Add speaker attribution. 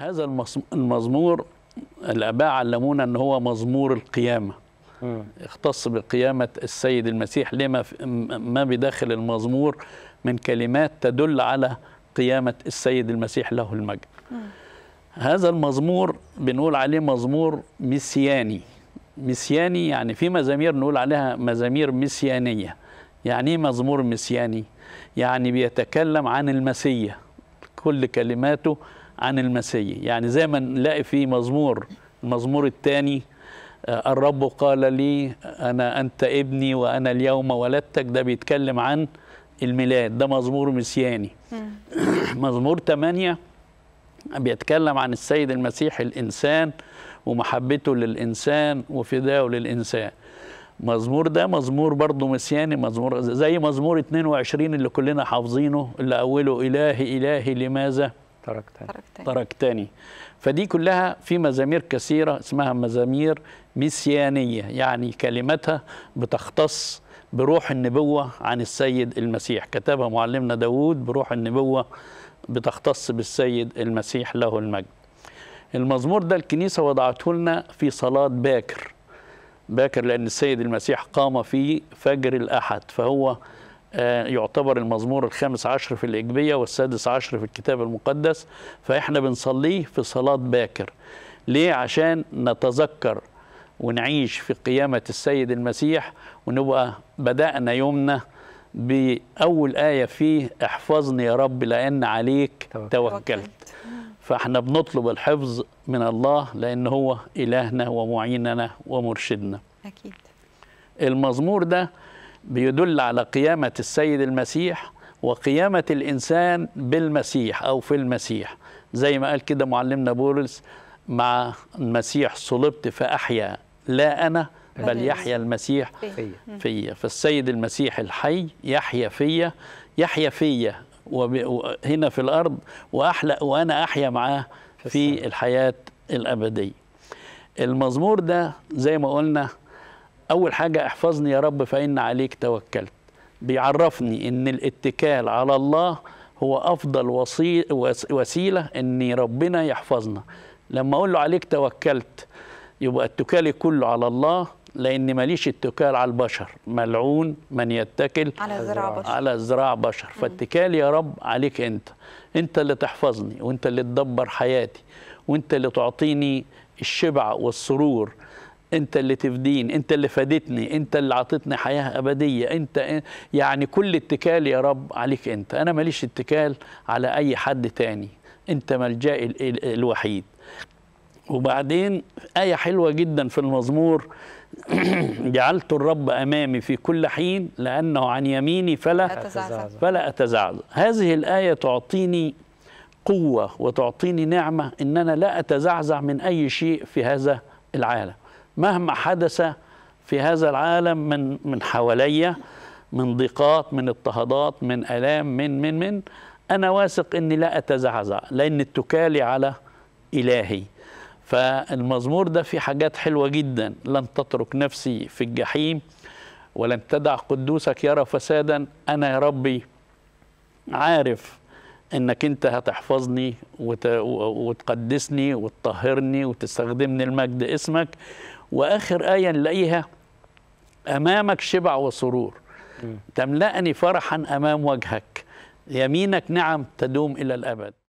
Speaker 1: هذا المزمور الاباء علمونا ان هو مزمور القيامه م. اختص بقيامه السيد المسيح لما ما بداخل المزمور من كلمات تدل على قيامه السيد المسيح له المجد هذا المزمور بنقول عليه مزمور ميسياني ميسياني يعني في مزامير نقول عليها مزامير ميسيانيه يعني ايه مزمور ميسياني يعني بيتكلم عن المسيح كل كلماته عن المسيح يعني زي ما نلاقي في مزمور المزمور الثاني آه، الرب قال لي أنا أنت ابني وأنا اليوم ولدتك ده بيتكلم عن الميلاد ده مزمور مسياني مزمور ثمانية بيتكلم عن السيد المسيح الإنسان ومحبته للإنسان وفدائه للإنسان مزمور ده مزمور برضه مسياني مزمور زي مزمور 22 اللي كلنا حافظينه اللي أوله إلهي إلهي لماذا تركتني تركتني فدي كلها في مزامير كثيرة اسمها مزامير ميسيانية يعني كلمتها بتختص بروح النبوة عن السيد المسيح كتبها معلمنا داود بروح النبوة بتختص بالسيد المسيح له المجد المزمور ده الكنيسة وضعته لنا في صلاة باكر باكر لأن السيد المسيح قام في فجر الأحد فهو آه، يعتبر المزمور الخامس عشر في الإجبية والسادس عشر في الكتاب المقدس فإحنا بنصليه في صلاة باكر ليه عشان نتذكر ونعيش في قيامة السيد المسيح ونبقى بدأنا يومنا بأول آية فيه احفظني يا رب لأن عليك توكلت, توكلت. فاحنا بنطلب الحفظ من الله لأن هو إلهنا ومعيننا ومرشدنا أكيد المزمور ده بيدل على قيامة السيد المسيح وقيامة الإنسان بالمسيح أو في المسيح زي ما قال كده معلمنا بولس مع المسيح صلبت فأحيا لا أنا بل يحيا المسيح فيا فالسيد المسيح الحي يحيا فيا يحيا فيا هنا في الأرض وأحلى وأنا أحيا معاه في الحياة الأبدية المزمور ده زي ما قلنا أول حاجة احفظني يا رب فإن عليك توكلت بيعرفني إن الاتكال على الله هو أفضل وسيلة إن ربنا يحفظنا لما أقول له عليك توكلت يبقى اتكالي كله على الله لأن ماليش اتكال على البشر ملعون من يتكل على زراع بشر على زراع بشر فاتكالي يا رب عليك أنت أنت اللي تحفظني وأنت اللي تدبر حياتي وأنت اللي تعطيني الشبع والسرور انت اللي تفدين انت اللي فادتني انت اللي عطتني حياه ابديه انت يعني كل اتكال يا رب عليك انت انا ماليش اتكال على اي حد تاني انت ملجأ الوحيد وبعدين ايه حلوه جدا في المزمور جعلت الرب امامي في كل حين لانه عن يميني فلا أتزعزع. فلا اتزعزع هذه الايه تعطيني قوه وتعطيني نعمه ان انا لا اتزعزع من اي شيء في هذا العالم مهما حدث في هذا العالم من من حواليا من ضيقات من اضطهادات من الام من من من انا واثق اني لا اتزعزع لان اتكالي على الهي فالمزمور ده فيه حاجات حلوه جدا لن تترك نفسي في الجحيم ولن تدع قدوسك يرى فسادا انا يا ربي عارف انك انت هتحفظني وتقدسني وتطهرني وتستخدمني المجد اسمك واخر ايه نلاقيها امامك شبع وسرور تملأني فرحا امام وجهك يمينك نعم تدوم الى الابد